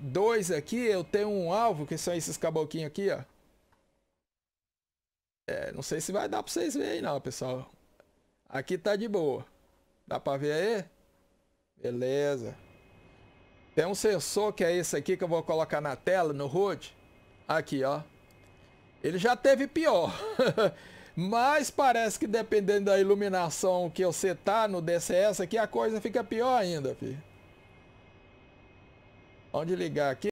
dois aqui, eu tenho um alvo, que são esses caboclinhos aqui, ó. É, não sei se vai dar pra vocês verem não, pessoal. Aqui tá de boa. Dá pra ver aí? Beleza. Tem um sensor que é esse aqui que eu vou colocar na tela, no HUD. Aqui, ó. Ele já teve pior. Mas parece que dependendo da iluminação que você tá no DCS aqui, a coisa fica pior ainda, filho. Onde ligar aqui?